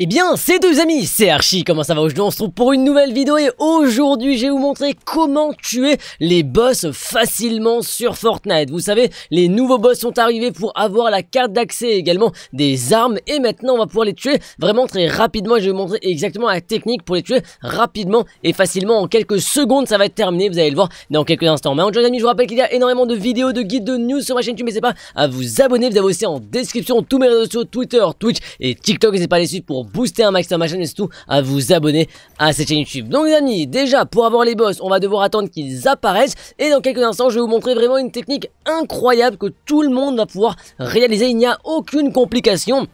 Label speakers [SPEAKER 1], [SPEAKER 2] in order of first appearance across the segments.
[SPEAKER 1] Eh bien, c'est deux amis, c'est Archie, comment ça va Aujourd'hui, on se retrouve pour une nouvelle vidéo et aujourd'hui, je vais vous montrer comment tuer les boss facilement sur Fortnite. Vous savez, les nouveaux boss sont arrivés pour avoir la carte d'accès également des armes et maintenant, on va pouvoir les tuer vraiment très rapidement. Je vais vous montrer exactement la technique pour les tuer rapidement et facilement. En quelques secondes, ça va être terminé, vous allez le voir dans quelques instants. Mais en les amis, je vous rappelle qu'il y a énormément de vidéos, de guides, de news sur ma chaîne YouTube. N'hésitez pas à vous abonner, vous avez aussi en description tous mes réseaux sociaux, Twitter, Twitch et TikTok. c'est pas les suites pour booster un maximum ma chaîne et surtout à vous abonner à cette chaîne YouTube. Donc les amis, déjà pour avoir les boss, on va devoir attendre qu'ils apparaissent et dans quelques instants je vais vous montrer vraiment une technique incroyable que tout le monde va pouvoir réaliser, il n'y a aucune complication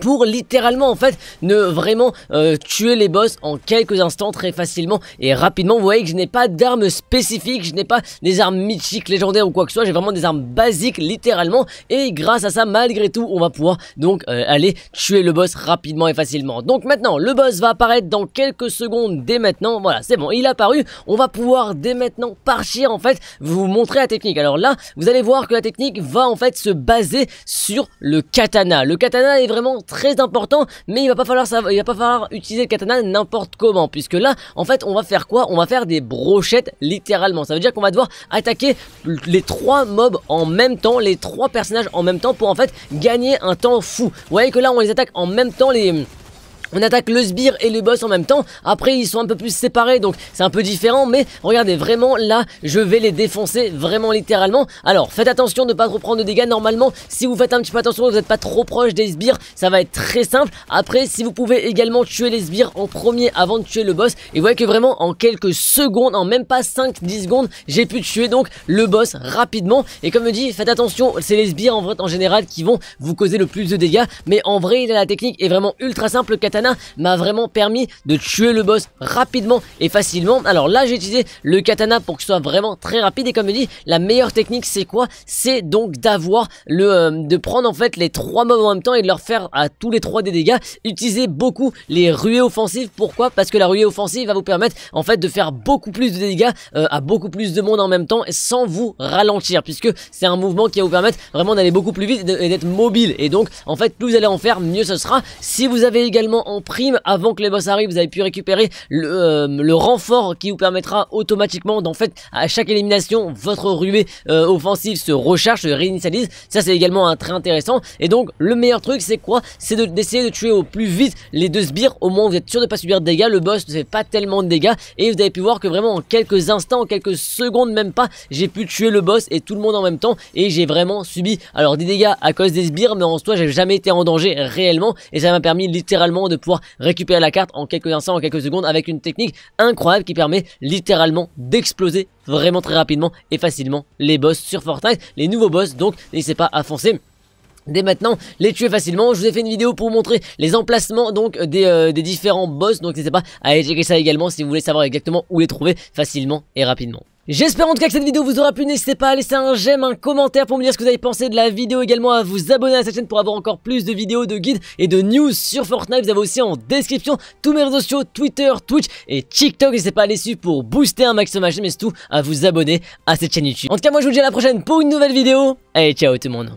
[SPEAKER 1] pour littéralement en fait ne vraiment euh, tuer les boss en quelques instants très facilement et rapidement vous voyez que je n'ai pas d'armes spécifiques je n'ai pas des armes mythiques légendaires ou quoi que ce soit j'ai vraiment des armes basiques littéralement et grâce à ça malgré tout on va pouvoir donc euh, aller tuer le boss rapidement et facilement donc maintenant le boss va apparaître dans quelques secondes dès maintenant voilà c'est bon il est apparu on va pouvoir dès maintenant partir en fait vous montrer la technique alors là vous allez voir que la technique va en fait se baser sur le katana le katana est vraiment très important, mais il va pas falloir il va pas falloir utiliser le katana n'importe comment, puisque là, en fait, on va faire quoi On va faire des brochettes littéralement. Ça veut dire qu'on va devoir attaquer les trois mobs en même temps, les trois personnages en même temps, pour en fait gagner un temps fou. Vous voyez que là, on les attaque en même temps les on attaque le sbire et le boss en même temps. Après, ils sont un peu plus séparés, donc c'est un peu différent. Mais regardez, vraiment, là, je vais les défoncer, vraiment littéralement. Alors, faites attention de ne pas trop prendre de dégâts. Normalement, si vous faites un petit peu attention, vous n'êtes pas trop proche des sbires, ça va être très simple. Après, si vous pouvez également tuer les sbires en premier avant de tuer le boss, et vous voyez que vraiment, en quelques secondes, en même pas 5-10 secondes, j'ai pu tuer donc le boss rapidement. Et comme je dis, faites attention, c'est les sbires en, vrai, en général qui vont vous causer le plus de dégâts. Mais en vrai, la technique est vraiment ultra simple m'a vraiment permis de tuer le boss rapidement et facilement. Alors là, j'ai utilisé le katana pour que ce soit vraiment très rapide. Et comme je dis, la meilleure technique, c'est quoi C'est donc d'avoir le, euh, de prendre en fait les trois mobs en même temps et de leur faire à tous les trois des dégâts. Utilisez beaucoup les ruées offensives. Pourquoi Parce que la ruée offensive va vous permettre en fait de faire beaucoup plus de dégâts euh, à beaucoup plus de monde en même temps sans vous ralentir, puisque c'est un mouvement qui va vous permettre vraiment d'aller beaucoup plus vite et d'être mobile. Et donc, en fait, plus vous allez en faire, mieux ce sera. Si vous avez également en prime avant que les boss arrivent. Vous avez pu récupérer euh, le, renfort qui vous permettra automatiquement d'en fait à chaque élimination votre ruée euh, offensive se recharge, se réinitialise. Ça c'est également un très intéressant. Et donc le meilleur truc c'est quoi C'est d'essayer de, tuer au plus vite les deux sbires. Au moins vous êtes sûr de pas subir de dégâts. Le boss ne fait pas tellement de dégâts. Et vous avez pu voir que vraiment en quelques instants, en quelques secondes même pas, j'ai pu tuer le boss et tout le monde en même temps. Et j'ai vraiment subi alors des dégâts à cause des sbires. Mais en soi j'ai jamais été en danger réellement. Et ça m'a permis littéralement de pouvoir récupérer la carte en quelques instants, en quelques secondes, avec une technique incroyable qui permet littéralement d'exploser vraiment très rapidement et facilement les boss sur Fortnite, les nouveaux boss, donc n'hésitez pas à foncer dès maintenant les tuer facilement. Je vous ai fait une vidéo pour montrer les emplacements donc des, euh, des différents boss. Donc n'hésitez pas à aller checker ça également si vous voulez savoir exactement où les trouver facilement et rapidement. J'espère en tout cas que cette vidéo vous aura plu, n'hésitez pas à laisser un j'aime, un commentaire pour me dire ce que vous avez pensé de la vidéo, également à vous abonner à cette chaîne pour avoir encore plus de vidéos, de guides et de news sur Fortnite, vous avez aussi en description tous mes réseaux sociaux, Twitter, Twitch et TikTok, n'hésitez pas à aller suivre pour booster un maximum ma chaîne, mais surtout à vous abonner à cette chaîne YouTube. En tout cas moi je vous dis à la prochaine pour une nouvelle vidéo, allez ciao tout le monde